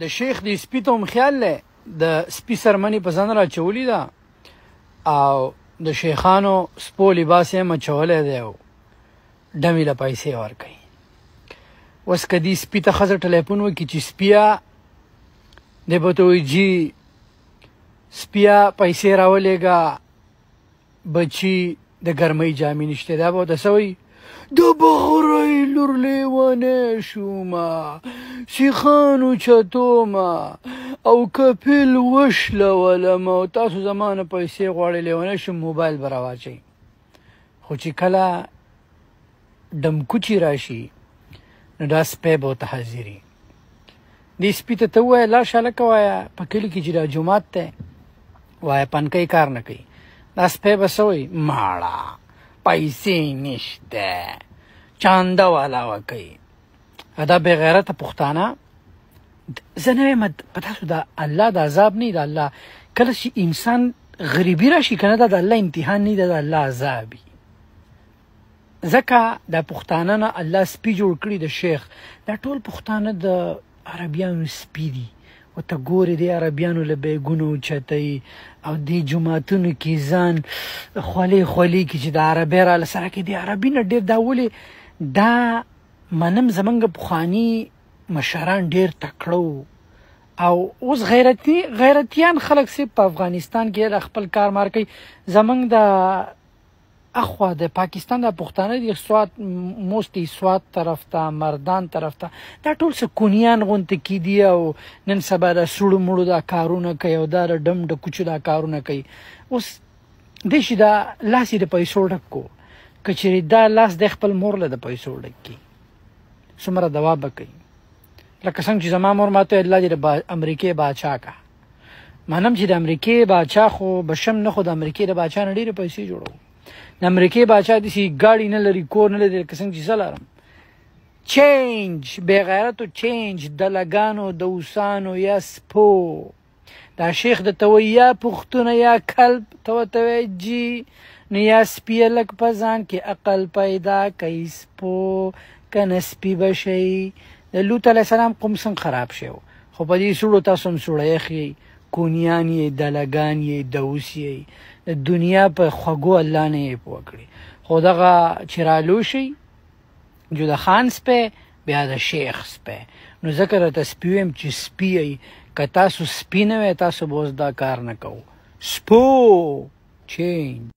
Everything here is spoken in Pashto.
د شیخ دی سپی ته هم خیال لې د سپی سرمنې په ځان را چولې ده او د شیخانو سپو لباس یې مچولی دی او ډمې له پیسې ورکوي اوس که دې سپي ته ښځه ټلیفون وکړي چې سپیه دی به ته وایي جي سپیه پیسې راولېږه بچي د ګرمۍ جامې نشته دا به ورته څه وایي دا به خورئ شوما سیخانو چتوما او کپل وشلولم او تاسو زمانه پیسې غواړي لیونه شم موبایل براواچي خو چې کله دمکوچی راشي نو دا سپی به ورته حاضري دې سپي ته ته ووایه لاړشه لکه وایه په کلي کې چې دا جومات دی وایه پنکۍ کار نه کوي دا سپی به څه وایي ماړه پیسې نشته چانده والا وکوي دا بې غیرته پښتانه زه نه وایم په تاسو د الله د عذاب نه د الله کله چې انسان غریبی راشي کنه دا د الله امتحان نه دی د الله عذاب ځکه د پښتانه نه الله سپی جوړ کړی د شیخ دا ټول پښتانه د عربیانو سپی دي ته ګوري د عربیانو له بیګونو چتای او د جماعتونو کې ځان خولي خولي کې چې د عربی را لسره کې د عربی نه ډیر دا ولي دا منم زمنګ بخوانی مشران ډیر تکړو او اوس غیرتی غیرتیان خلک سي په افغانستان کې خپل کار مار کوي زمنګ د اخوا د پاکستان د پښتانه د سواد موستي سواد طرف ته مردان طرف ته دا ټول سکونیان غونته کی دی او نن سبا د سړو مړو دا کارونه کوي او دا ډم د کوچو دا کارونه کوي اوس د شي دا لاسې د پیسو ډکو کچری دا لاس د خپل مور له د پیسو ډک کی څومره دوا به کوي لکه څنګه چې زما مور ماته الله دې د امریکې بادشاه کا مانم چې د امریکې بادشاه خو بشم نه خو د امریکې د بادشاه نه ډېرې پیسې جوړو د امریکې بادشاه داسې ګاډي نه لري کور نه لري لکه څنګه چې زه لرم چینج بې غیرتو چینج د لګانو د اوسانو یا سپو دا شیخ د ته یا پوښتونه یا کلب ته ورته وایي جي نو یا سپی لږ په ځان کې عقل پیدا کوي سپو که نسپی بشي د لوط علی السلام قوم څنګه خراب شو خو په دې سړو تاسو هم سړی اخی کونیان یې دلګان یې دوس یې دنیا په خوګو الله نه پوکړي خو دغه چرالو شي جو د خان سپه بیا د شیخ سپه نو ذکر ته سپیم چې سپی که تاسو سپینه وې تاسو به دا کار نه کوو سپو چینج